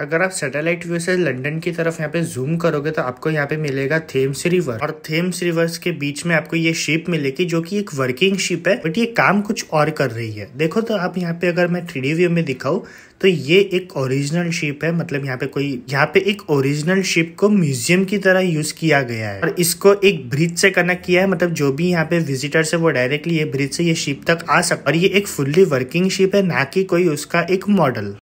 अगर आप satellite view से लंदन की तरफ यहाँ पे जूम करोगे तो आपको यहाँ पे मिलेगा थेम्स रिवर और थेम्स रिवर्स के बीच में आपको ये शिप मिलेगी जो कि एक वर्किंग शिप है बट ये काम कुछ और कर रही है देखो तो आप यहाँ पे अगर मैं थ्री व्यू में दिखाऊँ तो ये एक ओरिजिनल शिप है मतलब यहाँ पे कोई यहाँ पे एक ओरिजिनल शिप को म्यूजियम की तरह यूज किया गया है और इसको एक ब्रिज से कनेक्ट किया है मतलब जो भी यहाँ पे विजिटर्स है वो डायरेक्टली ये ब्रिज से ये शिप तक आ सकता और ये एक फुल्ली वर्किंग शिप है ना कि कोई उसका एक मॉडल